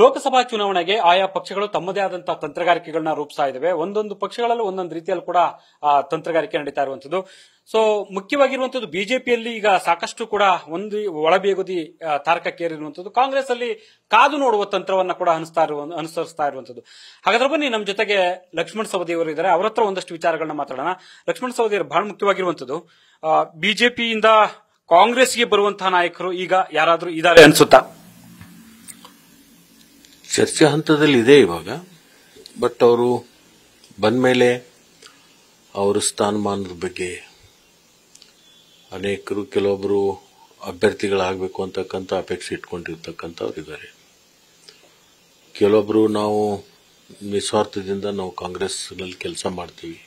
ಲೋಕಸಭಾ ಚುನಾವಣೆಗೆ ಆಯಾ ಪಕ್ಷಗಳು ತಮ್ಮದೇ ಆದಂತಹ ತಂತ್ರಗಾರಿಕೆಗಳನ್ನ ರೂಪಿಸ್ತಾ ಇದಾವೆ ಒಂದೊಂದು ಪಕ್ಷಗಳಲ್ಲೂ ಒಂದೊಂದು ರೀತಿಯಲ್ಲಿ ಕೂಡ ತಂತ್ರಗಾರಿಕೆ ನಡೀತಾ ಇರುವಂತದ್ದು ಸೊ ಮುಖ್ಯವಾಗಿರುವಂತದ್ದು ಬಿಜೆಪಿಯಲ್ಲಿ ಈಗ ಸಾಕಷ್ಟು ಕೂಡ ಒಂದು ಒಳಬೇಗುದಿ ತಾರಕಕ್ಕೇರಿರುವಂತದ್ದು ಕಾಂಗ್ರೆಸ್ ಅಲ್ಲಿ ಕಾದು ನೋಡುವ ತಂತ್ರವನ್ನ ಕೂಡ ಅನಿಸ್ತಾ ಇರುವ ಅನುಸರಿಸ್ತಾ ಇರುವಂತದ್ದು ಹಾಗಾದ್ರೆ ಬನ್ನಿ ನಮ್ಮ ಜೊತೆಗೆ ಲಕ್ಷ್ಮಣ್ ಸವದಿ ಅವರು ಇದ್ದಾರೆ ಅವರ ಹತ್ರ ಒಂದಷ್ಟು ವಿಚಾರಗಳನ್ನ ಮಾತಾಡೋಣ ಲಕ್ಷ್ಮಣ್ ಸವದಿ ಅವರು ಬಹಳ ಮುಖ್ಯವಾಗಿರುವಂತದ್ದು ಬಿಜೆಪಿಯಿಂದ ಕಾಂಗ್ರೆಸ್ಗೆ ಬರುವಂತಹ ನಾಯಕರು ಈಗ ಯಾರಾದರೂ ಇದ್ದಾರೆ ಅನ್ಸುತ್ತಾ ಚರ್ಚೆ ಹಂತದಲ್ಲಿ ಇದೆ ಇವಾಗ ಬಟ್ ಅವರು ಮೇಲೆ ಅವರ ಸ್ಥಾನಮಾನದ ಬಗ್ಗೆ ಅನೇಕರು ಕೆಲವೊಬ್ಬರು ಅಭ್ಯರ್ಥಿಗಳಾಗಬೇಕು ಅಂತಕ್ಕಂಥ ಅಪೇಕ್ಷೆ ಇದ್ದಾರೆ ಕೆಲವೊಬ್ಬರು ನಾವು ನಿಸ್ವಾರ್ಥದಿಂದ ನಾವು ಕಾಂಗ್ರೆಸ್ನಲ್ಲಿ ಕೆಲಸ ಮಾಡ್ತೀವಿ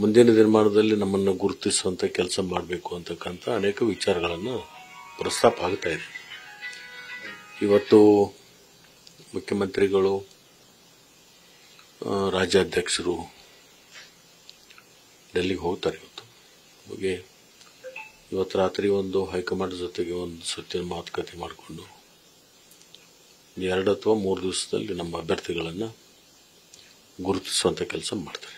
ಮುಂದಿನ ನಿರ್ಮಾಣದಲ್ಲಿ ನಮ್ಮನ್ನು ಗುರುತಿಸುವಂಥ ಕೆಲಸ ಮಾಡಬೇಕು ಅಂತಕ್ಕಂಥ ಅನೇಕ ವಿಚಾರಗಳನ್ನು ಪ್ರಸ್ತಾಪ ಆಗ್ತಾ ಇದೆ ಇವತ್ತು ಮುಖ್ಯಮಂತ್ರಿಗಳು ರಾಜ್ಯಾಧ್ಯಕ್ಷರು ಡೆಲ್ಲಿಗೆ ಹೋಗ್ತಾರೆ ಇವತ್ತು ಹೋಗಿ ಇವತ್ತು ರಾತ್ರಿ ಒಂದು ಹೈಕಮಾಂಡ್ ಜೊತೆಗೆ ಒಂದು ಸತ್ಯ ಮಾತುಕತೆ ಮಾಡಿಕೊಂಡು ಎರಡು ಅಥವಾ ಮೂರು ದಿವಸದಲ್ಲಿ ನಮ್ಮ ಅಭ್ಯರ್ಥಿಗಳನ್ನು ಗುರುತಿಸುವಂಥ ಕೆಲಸ ಮಾಡ್ತಾರೆ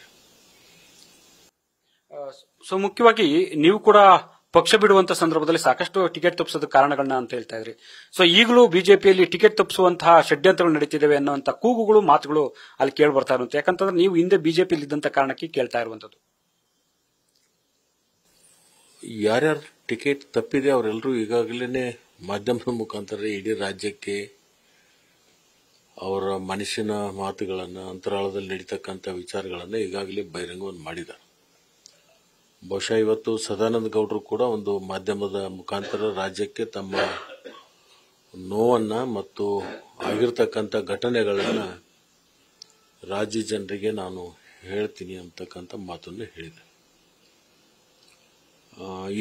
ಸೊ ಮುಖ್ಯವಾಗಿ ನೀವು ಕೂಡ ಪಕ್ಷ ಬಿಡುವಂತ ಸಂದರ್ಭದಲ್ಲಿ ಸಾಕಷ್ಟು ಟಿಕೆಟ್ ತಪ್ಪಿಸೋದ ಕಾರಣಗಳನ್ನ ಅಂತ ಹೇಳ್ತಾ ಇದ್ರಿ ಸೊ ಈಗಲೂ ಬಿಜೆಪಿಯಲ್ಲಿ ಟಿಕೆಟ್ ತಪ್ಪಿಸುವಂತಹ ಷಡ್ಯಂತ್ರಗಳು ನಡೀತಿದ್ದಾವೆ ಅನ್ನುವಂತ ಕೂಗುಗಳು ಮಾತುಗಳು ಅಲ್ಲಿ ಕೇಳಿ ಬರ್ತಾ ಯಾಕಂತಂದ್ರೆ ನೀವು ಹಿಂದೆ ಬಿಜೆಪಿಯಲ್ಲಿ ಇದ್ದಂತ ಕಾರಣಕ್ಕೆ ಕೇಳ್ತಾ ಇರುವಂತದ್ದು ಯಾರ್ಯಾರು ಟಿಕೆಟ್ ತಪ್ಪಿದೆ ಅವರೆಲ್ಲರೂ ಈಗಾಗಲೇ ಮಾಧ್ಯಮದ ಮುಖಾಂತರ ಇಡೀ ರಾಜ್ಯಕ್ಕೆ ಅವರ ಮನಸ್ಸಿನ ಮಾತುಗಳನ್ನು ಅಂತರಾಳದಲ್ಲಿ ನಡೀತಕ್ಕಂಥ ವಿಚಾರಗಳನ್ನು ಈಗಾಗಲೇ ಬಹಿರಂಗವನ್ನು ಮಾಡಿದ್ದಾರೆ ಬಹುಶಃ ಇವತ್ತು ಸದಾನಂದ ಗೌಡರು ಕೂಡ ಒಂದು ಮಾಧ್ಯಮದ ಮುಖಾಂತರ ರಾಜ್ಯಕ್ಕೆ ತಮ್ಮ ನೋವನ್ನು ಮತ್ತು ಆಗಿರ್ತಕ್ಕಂಥ ಘಟನೆಗಳನ್ನು ರಾಜ್ಯ ಜನರಿಗೆ ನಾನು ಹೇಳ್ತೀನಿ ಅಂತಕ್ಕಂಥ ಮಾತನ್ನು ಹೇಳಿದೆ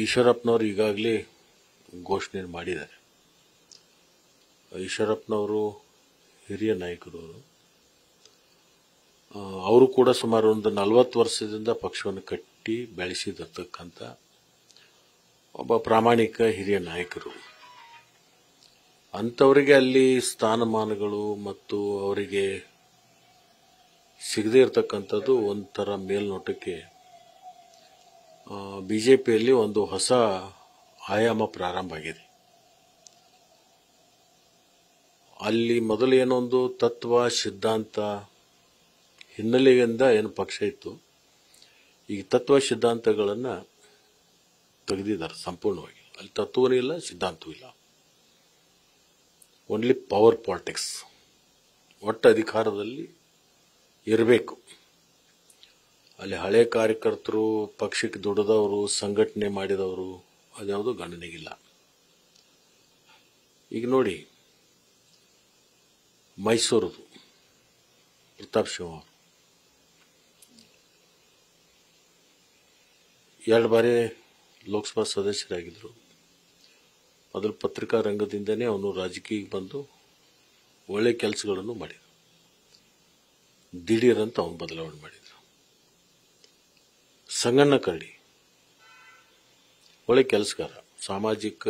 ಈಶ್ವರಪ್ಪನವರು ಈಗಾಗಲೇ ಘೋಷಣೆ ಮಾಡಿದ್ದಾರೆ ಈಶ್ವರಪ್ಪನವರು ಹಿರಿಯ ನಾಯಕರವರು ಅವರು ಕೂಡ ಸುಮಾರು ಒಂದು ನಲವತ್ತು ವರ್ಷದಿಂದ ಪಕ್ಷವನ್ನು ಕಟ್ಟಿ ಬೆಳೆಸಿದತಕ್ಕಂಥ ಒಬ್ಬ ಪ್ರಾಮಾಣಿಕ ಹಿರಿಯ ನಾಯಕರು ಅಂಥವರಿಗೆ ಅಲ್ಲಿ ಸ್ಥಾನಮಾನಗಳು ಮತ್ತು ಅವರಿಗೆ ಸಿಗದೇ ಇರತಕ್ಕಂಥದ್ದು ಒಂಥರ ಮೇಲ್ನೋಟಕ್ಕೆ ಬಿ ಜೆ ಪಿಯಲ್ಲಿ ಒಂದು ಹೊಸ ಆಯಾಮ ಪ್ರಾರಂಭ ಆಗಿದೆ ಅಲ್ಲಿ ಮೊದಲೇನೊಂದು ತತ್ವ ಸಿದ್ಧಾಂತ ಹಿನ್ನೆಲೆಯಿಂದ ಏನು ಪಕ್ಷ ಇತ್ತು ಈಗ ತತ್ವ ಸಿದ್ಧಾಂತಗಳನ್ನು ತೆಗೆದಿದ್ದಾರೆ ಸಂಪೂರ್ಣವಾಗಿ ಅಲ್ಲಿ ತತ್ವನೂ ಇಲ್ಲ ಸಿದ್ಧಾಂತವೂ ಇಲ್ಲ ಓನ್ಲಿ ಪವರ್ ಪಾಲಿಟಿಕ್ಸ್ ಒಟ್ಟು ಅಧಿಕಾರದಲ್ಲಿ ಇರಬೇಕು ಅಲ್ಲಿ ಹಳೆ ಕಾರ್ಯಕರ್ತರು ಪಕ್ಷಕ್ಕೆ ದುಡಿದವರು ಸಂಘಟನೆ ಮಾಡಿದವರು ಅದ್ಯಾವುದು ಗಣನೆಗಿಲ್ಲ ಈಗ ನೋಡಿ ಮೈಸೂರದು ಪ್ರತಾಪ್ ಅವರು ಎರಡು ಬಾರಿ ಲೋಕಸಭಾ ಸದಸ್ಯರಾಗಿದ್ದರು ಮೊದಲು ಪತ್ರಿಕಾ ರಂಗದಿಂದನೇ ಅವನು ರಾಜಕೀಯಕ್ಕೆ ಬಂದು ಒಳ್ಳೆ ಕೆಲಸಗಳನ್ನು ಮಾಡಿದರು ದಿಢೀರಂತ ಅವನು ಬದಲಾವಣೆ ಮಾಡಿದರು ಸಂಗಣ್ಣ ಕರಡಿ ಒಳ್ಳೆ ಕೆಲಸಗಾರ ಸಾಮಾಜಿಕ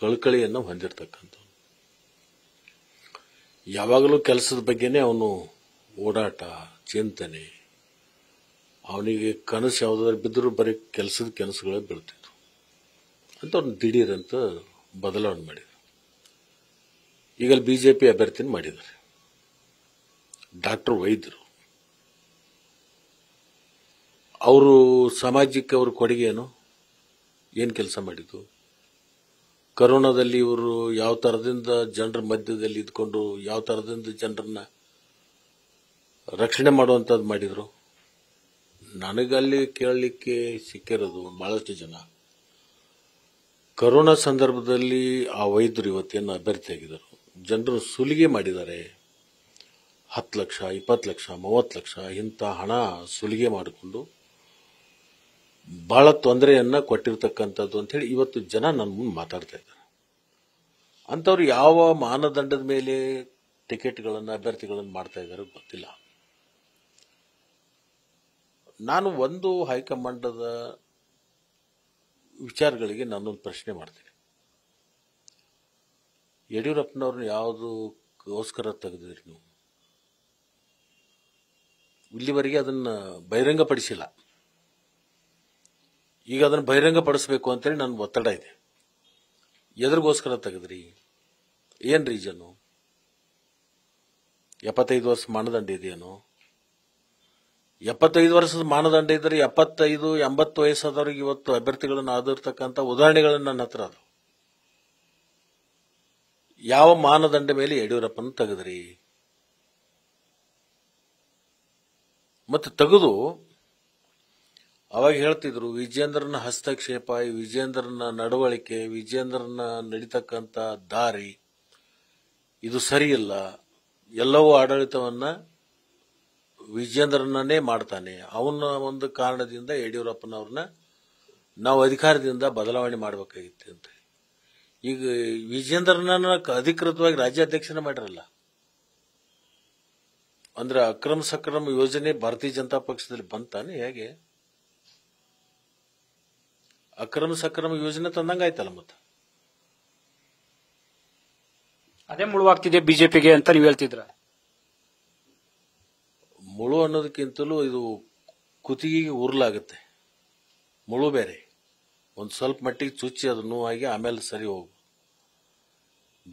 ಕಳಕಳಿಯನ್ನು ಹೊಂದಿರತಕ್ಕಂಥ ಯಾವಾಗಲೂ ಕೆಲಸದ ಬಗ್ಗೆನೇ ಅವನು ಓಡಾಟ ಚಿಂತನೆ ಅವನಿಗೆ ಕನಸು ಯಾವುದಾದ್ರು ಬಿದ್ದರೂ ಬರೀ ಕೆಲಸದ ಕೆಲಸಗಳೇ ಬೀಳ್ತಿದ್ವು ಅವ್ನು ದಿಢೀರಂತ ಬದಲಾವಣೆ ಮಾಡಿದ್ರು ಈಗ ಅಲ್ಲಿ ಬಿ ಜೆ ಪಿ ಅಭ್ಯರ್ಥಿನ ಮಾಡಿದ್ದಾರೆ ಡಾಕ್ಟರ್ ವೈದ್ಯರು ಅವರು ಸಮಾಜಕ್ಕೆ ಅವ್ರ ಕೊಡುಗೆ ಏನು ಏನು ಕೆಲಸ ಮಾಡಿದ್ದು ಕರೋನಾದಲ್ಲಿ ಇವರು ಯಾವ ಥರದಿಂದ ಜನರ ಮಧ್ಯದಲ್ಲಿ ಇದ್ಕೊಂಡು ಯಾವ ಥರದಿಂದ ಜನರನ್ನ ರಕ್ಷಣೆ ಮಾಡುವಂಥದ್ದು ಮಾಡಿದರು ನನಗಲ್ಲಿ ಕೇಳಲಿಕ್ಕೆ ಸಿಕ್ಕಿರೋದು ಬಹಳಷ್ಟು ಜನ ಕರೋನಾ ಸಂದರ್ಭದಲ್ಲಿ ಆ ವೈದ್ಯರು ಇವತ್ತೇನು ಅಭ್ಯರ್ಥಿಯಾಗಿದ್ದರು ಜನರು ಸುಲಿಗೆ ಮಾಡಿದ್ದಾರೆ ಹತ್ತು ಲಕ್ಷ ಇಪ್ಪತ್ತು ಲಕ್ಷ ಮೂವತ್ತು ಲಕ್ಷ ಇಂಥ ಹಣ ಸುಲಿಗೆ ಮಾಡಿಕೊಂಡು ಭಾಳ ತೊಂದರೆಯನ್ನು ಕೊಟ್ಟಿರ್ತಕ್ಕಂಥದ್ದು ಅಂಥೇಳಿ ಇವತ್ತು ಜನ ನನ್ನ ಮುಂದೆ ಮಾತಾಡ್ತಾ ಇದ್ದಾರೆ ಅಂಥವ್ರು ಯಾವ ಮಾನದಂಡದ ಮೇಲೆ ಟಿಕೆಟ್ಗಳನ್ನು ಅಭ್ಯರ್ಥಿಗಳನ್ನು ಮಾಡ್ತಾ ಇದ್ದಾರೋ ಗೊತ್ತಿಲ್ಲ ನಾನು ಒಂದು ಹೈಕಮಾಂಡದ ವಿಚಾರಗಳಿಗೆ ನಾನೊಂದು ಪ್ರಶ್ನೆ ಮಾಡ್ತೀನಿ ಯಡಿಯೂರಪ್ಪನವ್ರನ್ನ ಯಾವುದಕ್ಕೋಸ್ಕರ ತೆಗೆದಿದ್ರಿ ನೀವು ಇಲ್ಲಿವರೆಗೆ ಅದನ್ನು ಬಹಿರಂಗಪಡಿಸಿಲ್ಲ ಈಗ ಅದನ್ನು ಬಹಿರಂಗಪಡಿಸಬೇಕು ಅಂತೇಳಿ ನನ್ನ ಒತ್ತಡ ಇದೆ ಎದ್ರಿಗೋಸ್ಕರ ತೆಗೆದ್ರಿ ಏನು ರೀಸನ್ನು ಎಪ್ಪತ್ತೈದು ವರ್ಷ ಮಾನದಂಡ ಇದೆಯೇನೋ ಎಪ್ಪತ್ತೈದು ವರ್ಷದ ಮಾನದಂಡ ಇದ್ದರೆ ಎಪ್ಪತ್ತೈದು ಎಂಬತ್ತು ವಯಸ್ಸಾದವ್ರಿಗೆ ಇವತ್ತು ಅಭ್ಯರ್ಥಿಗಳನ್ನು ಆದಿರ್ತಕ್ಕಂಥ ಉದಾಹರಣೆಗಳನ್ನು ನನ್ನ ಹತ್ರ ಅದು ಯಾವ ಮಾನದಂಡ ಮೇಲೆ ಯಡಿಯೂರಪ್ಪನ ತೆಗೆದ್ರಿ ಮತ್ತು ತೆಗೆದು ಅವಾಗ ಹೇಳ್ತಿದ್ರು ವಿಜೇಂದ್ರನ ಹಸ್ತಕ್ಷೇಪ ವಿಜೇಂದ್ರನ ನಡವಳಿಕೆ ವಿಜೇಂದ್ರನ ನಡೀತಕ್ಕಂಥ ದಾರಿ ಇದು ಸರಿಯಿಲ್ಲ ಎಲ್ಲವೂ ಆಡಳಿತವನ್ನು ವಿಜೇಂದ್ರನೇ ಮಾಡ್ತಾನೆ ಅವನ ಒಂದು ಕಾರಣದಿಂದ ಯಡಿಯೂರಪ್ಪನವ್ರನ್ನ ನಾವು ಅಧಿಕಾರದಿಂದ ಬದಲಾವಣೆ ಮಾಡಬೇಕಾಗಿತ್ತು ಅಂತ ಈಗ ವಿಜೇಂದ್ರನ ಅಧಿಕೃತವಾಗಿ ರಾಜ್ಯಾಧ್ಯಕ್ಷನ ಮಾಡಿರಲ್ಲ ಅಂದ್ರೆ ಅಕ್ರಮ ಸಕ್ರಮ ಯೋಜನೆ ಭಾರತೀಯ ಜನತಾ ಪಕ್ಷದಲ್ಲಿ ಬಂತಾನೆ ಹೇಗೆ ಅಕ್ರಮ ಸಕ್ರಮ ಯೋಜನೆ ತಂದಂಗ ಆಯ್ತಲ್ಲ ಮತ್ತೆ ಅದೇ ಮುಳುವಾಗ್ತಿದೆ ಬಿಜೆಪಿಗೆ ಅಂತ ನೀವು ಹೇಳ್ತಿದ್ರ ಮುಳು ಅನ್ನೋದಕ್ಕಿಂತಲೂ ಇದು ಕುತ್ತಿಗೆಗೆ ಉರ್ಲಾಗುತ್ತೆ ಮುಳು ಬೇರೆ ಒಂದು ಸ್ವಲ್ಪ ಮಟ್ಟಿಗೆ ಚುಚ್ಚಿ ಅದು ನೋವಾಗಿ ಆಮೇಲೆ ಸರಿ ಹೋಗು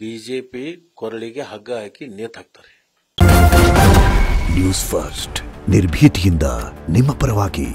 ಬಿ ಜೆ ಪಿ ಕೊರಳಿಗೆ ಹಗ್ಗ ಹಾಕಿ ನೇತಾಕ್ತಾರೆ ನ್ಯೂಸ್ ಫಸ್ಟ್ ನಿರ್ಭೀತಿಯಿಂದ ನಿಮ್ಮ ಪರವಾಗಿ